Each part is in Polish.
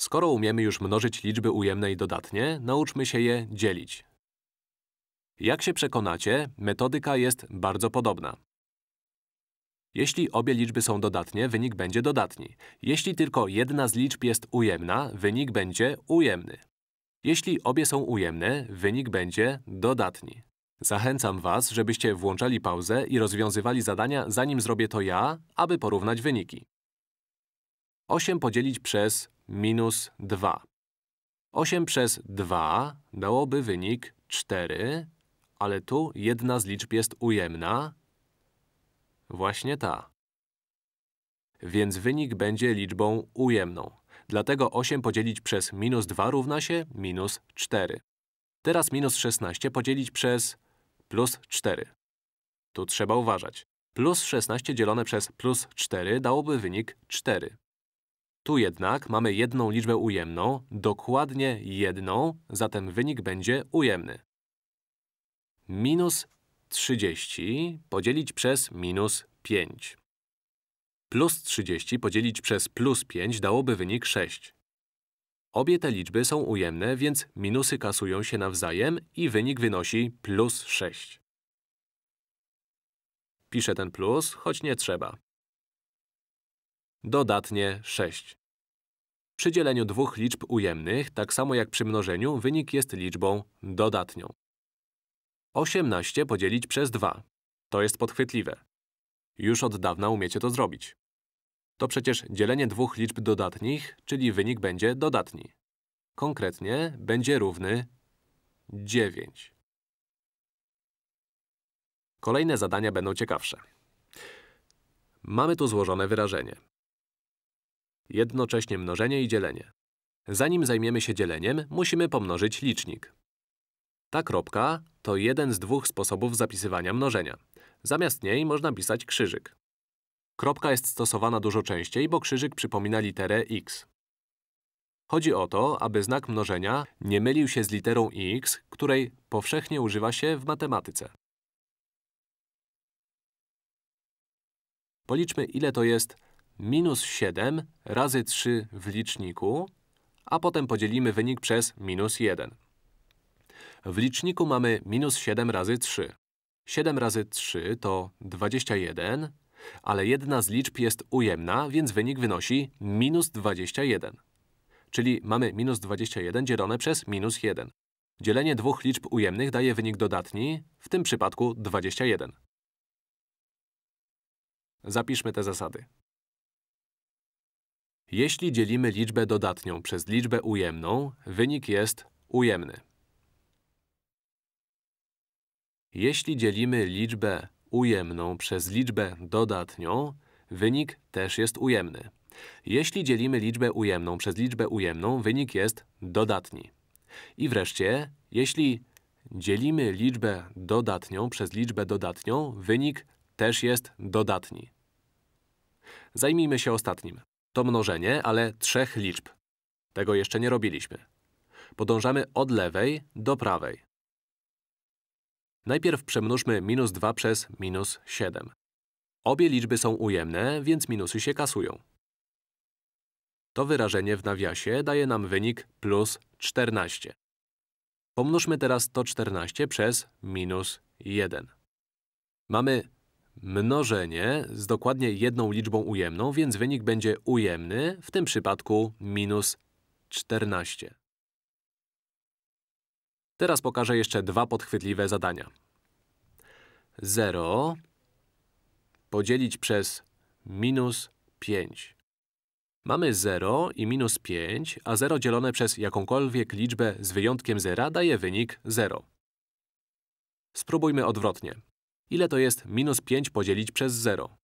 Skoro umiemy już mnożyć liczby ujemne i dodatnie, nauczmy się je dzielić. Jak się przekonacie, metodyka jest bardzo podobna. Jeśli obie liczby są dodatnie, wynik będzie dodatni. Jeśli tylko jedna z liczb jest ujemna, wynik będzie ujemny. Jeśli obie są ujemne, wynik będzie dodatni. Zachęcam Was, żebyście włączali pauzę i rozwiązywali zadania, zanim zrobię to ja, aby porównać wyniki. 8 podzielić przez minus 2. 8 przez 2 dałoby wynik 4, ale tu jedna z liczb jest ujemna. Właśnie ta. Więc wynik będzie liczbą ujemną. Dlatego 8 podzielić przez minus 2 równa się minus 4. Teraz minus 16 podzielić przez plus 4. Tu trzeba uważać. Plus 16 dzielone przez plus 4 dałoby wynik 4. Tu jednak mamy jedną liczbę ujemną, dokładnie jedną, zatem wynik będzie ujemny. Minus 30 podzielić przez minus 5. Plus 30 podzielić przez plus 5 dałoby wynik 6. Obie te liczby są ujemne, więc minusy kasują się nawzajem i wynik wynosi plus 6. Piszę ten plus, choć nie trzeba dodatnie 6. Przy dzieleniu dwóch liczb ujemnych, tak samo jak przy mnożeniu, wynik jest liczbą dodatnią. 18 podzielić przez 2. To jest podchwytliwe. Już od dawna umiecie to zrobić. To przecież dzielenie dwóch liczb dodatnich, czyli wynik będzie dodatni. Konkretnie będzie równy 9. Kolejne zadania będą ciekawsze. Mamy tu złożone wyrażenie jednocześnie mnożenie i dzielenie. Zanim zajmiemy się dzieleniem, musimy pomnożyć licznik. Ta kropka to jeden z dwóch sposobów zapisywania mnożenia. Zamiast niej można pisać krzyżyk. Kropka jest stosowana dużo częściej, bo krzyżyk przypomina literę x. Chodzi o to, aby znak mnożenia nie mylił się z literą x, której powszechnie używa się w matematyce. Policzmy, ile to jest minus 7 razy 3 w liczniku, a potem podzielimy wynik przez minus 1. W liczniku mamy minus 7 razy 3. 7 razy 3 to 21, ale jedna z liczb jest ujemna, więc wynik wynosi minus 21. Czyli mamy minus 21 dzielone przez minus 1. Dzielenie dwóch liczb ujemnych daje wynik dodatni, w tym przypadku 21. Zapiszmy te zasady. Jeśli dzielimy liczbę dodatnią przez liczbę ujemną, wynik jest ujemny. Jeśli dzielimy liczbę ujemną przez liczbę dodatnią, wynik też jest ujemny. Jeśli dzielimy liczbę ujemną przez liczbę ujemną, wynik jest dodatni. I wreszcie, jeśli dzielimy liczbę dodatnią przez liczbę dodatnią, wynik też jest dodatni. Zajmijmy się ostatnim. To mnożenie, ale trzech liczb. Tego jeszcze nie robiliśmy. Podążamy od lewej do prawej. Najpierw przemnóżmy minus 2 przez minus 7. Obie liczby są ujemne, więc minusy się kasują. To wyrażenie w nawiasie daje nam wynik plus 14. Pomnóżmy teraz to 14 przez minus 1. Mamy mnożenie z dokładnie jedną liczbą ujemną, więc wynik będzie ujemny, w tym przypadku minus 14. Teraz pokażę jeszcze dwa podchwytliwe zadania. 0 podzielić przez minus 5. Mamy 0 i minus 5, a 0 dzielone przez jakąkolwiek liczbę z wyjątkiem zera daje wynik 0. Spróbujmy odwrotnie. Ile to jest minus 5 podzielić przez 0?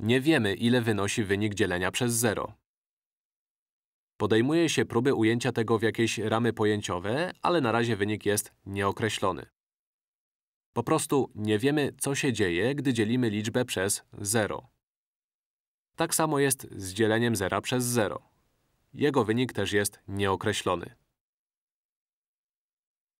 Nie wiemy, ile wynosi wynik dzielenia przez 0. Podejmuje się próby ujęcia tego w jakieś ramy pojęciowe, ale na razie wynik jest nieokreślony. Po prostu nie wiemy, co się dzieje, gdy dzielimy liczbę przez 0. Tak samo jest z dzieleniem zera przez 0. Jego wynik też jest nieokreślony.